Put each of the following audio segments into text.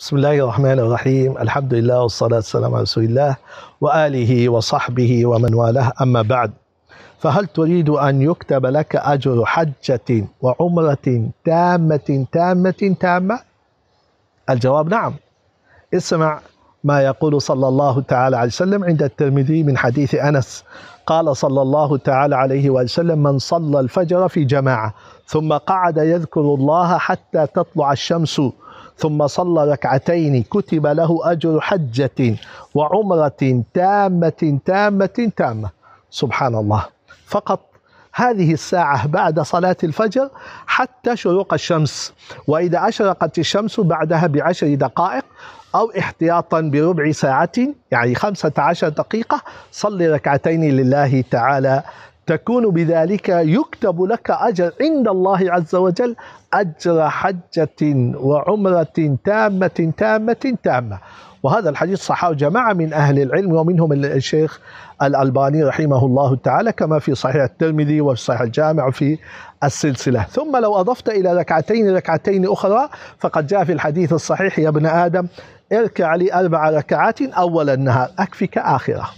بسم الله الرحمن الرحيم الحمد لله والصلاة والسلام على رسول الله وآله وصحبه ومن والاه أما بعد فهل تريد أن يكتب لك أجر حجة وعمرة تامة تامة تامة الجواب نعم اسمع ما يقول صلى الله تعالى عليه وسلم عند الترمذي من حديث أنس قال صلى الله تعالى عليه وسلم من صلى الفجر في جماعة ثم قعد يذكر الله حتى تطلع الشمس ثم صلى ركعتين كتب له أجر حجة وعمرة تامة تامة تامة سبحان الله فقط هذه الساعة بعد صلاة الفجر حتى شروق الشمس وإذا أشرقت الشمس بعدها بعشر دقائق أو احتياطا بربع ساعة يعني خمسة عشر دقيقة صلي ركعتين لله تعالى تكون بذلك يكتب لك أجر عند الله عز وجل أجر حجة وعمرة تامة تامة تامة وهذا الحديث صحاه جماعة من أهل العلم ومنهم الشيخ الألباني رحمه الله تعالى كما في صحيح الترمذي وفي صحيح الجامع في السلسلة ثم لو أضفت إلى ركعتين ركعتين أخرى فقد جاء في الحديث الصحيح يا ابن آدم اركع لي أربع ركعات أول النهار أكفك آخره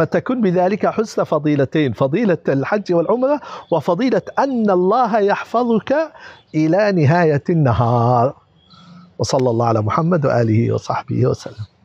فتكون بذلك حسن فضيلتين فضيلة الحج والعمرة وفضيلة أن الله يحفظك إلى نهاية النهار وصلى الله على محمد وآله وصحبه وسلم